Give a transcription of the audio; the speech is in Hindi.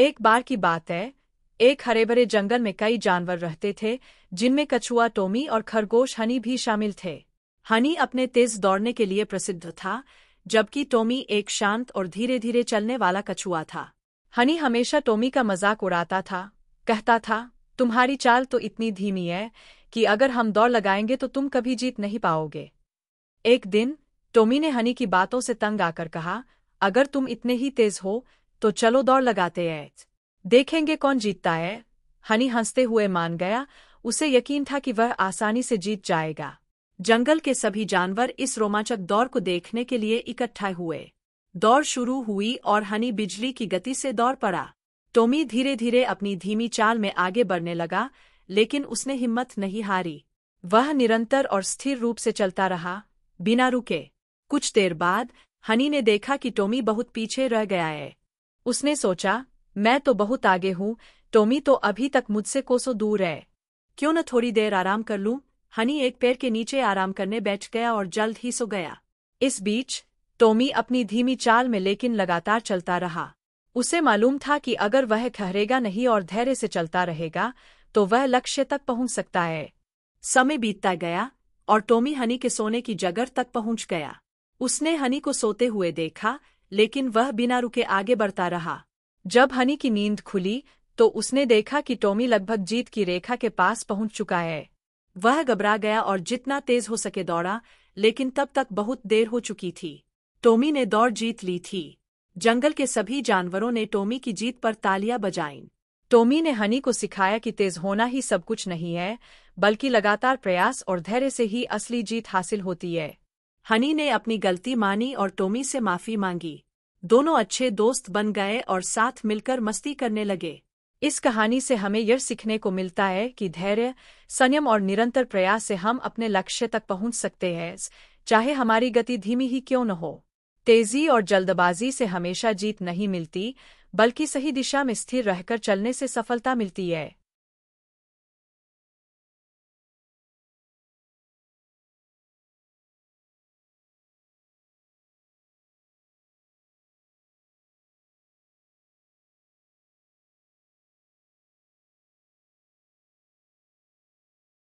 एक बार की बात है एक हरे भरे जंगल में कई जानवर रहते थे जिनमें कछुआ टोमी और खरगोश हनी भी शामिल थे हनी अपने तेज दौड़ने के लिए प्रसिद्ध था जबकि टोमी एक शांत और धीरे धीरे चलने वाला कछुआ था हनी हमेशा टोमी का मजाक उड़ाता था कहता था तुम्हारी चाल तो इतनी धीमी है कि अगर हम दौड़ लगाएंगे तो तुम कभी जीत नहीं पाओगे एक दिन टोमी ने हनी की बातों से तंग आकर कहा अगर तुम इतने ही तेज हो तो चलो दौड़ लगाते हैं देखेंगे कौन जीतता है हनी हंसते हुए मान गया उसे यकीन था कि वह आसानी से जीत जाएगा जंगल के सभी जानवर इस रोमांचक दौड़ को देखने के लिए इकट्ठा हुए दौड़ शुरू हुई और हनी बिजली की गति से दौड़ पड़ा टोमी धीरे धीरे अपनी धीमी चाल में आगे बढ़ने लगा लेकिन उसने हिम्मत नहीं हारी वह निरंतर और स्थिर रूप से चलता रहा बिना रुके कुछ देर बाद हनी ने देखा कि टोमी बहुत पीछे रह गया है उसने सोचा मैं तो बहुत आगे हूँ टोमी तो अभी तक मुझसे कोसों दूर है क्यों न थोड़ी देर आराम कर लूं हनी एक पैर के नीचे आराम करने बैठ गया और जल्द ही सो गया इस बीच टोमी अपनी धीमी चाल में लेकिन लगातार चलता रहा उसे मालूम था कि अगर वह ठहरेगा नहीं और धैर्य से चलता रहेगा तो वह लक्ष्य तक पहुंच सकता है समय बीतता गया और टोमी हनी के सोने की जगह तक पहुंच गया उसने हनी को सोते हुए देखा लेकिन वह बिना रुके आगे बढ़ता रहा जब हनी की नींद खुली तो उसने देखा कि टॉमी लगभग जीत की रेखा के पास पहुंच चुका है वह घबरा गया और जितना तेज हो सके दौड़ा लेकिन तब तक बहुत देर हो चुकी थी टोमी ने दौड़ जीत ली थी जंगल के सभी जानवरों ने टोमी की जीत पर तालियां बजाईं टोमी ने हनी को सिखाया कि तेज होना ही सब कुछ नहीं है बल्कि लगातार प्रयास और धैर्य से ही असली जीत हासिल होती है हनी ने अपनी गलती मानी और टोमी से माफी मांगी दोनों अच्छे दोस्त बन गए और साथ मिलकर मस्ती करने लगे इस कहानी से हमें यह सीखने को मिलता है कि धैर्य संयम और निरंतर प्रयास से हम अपने लक्ष्य तक पहुंच सकते हैं चाहे हमारी गति धीमी ही क्यों न हो तेजी और जल्दबाजी से हमेशा जीत नहीं मिलती बल्कि सही दिशा में स्थिर रहकर चलने से सफलता मिलती है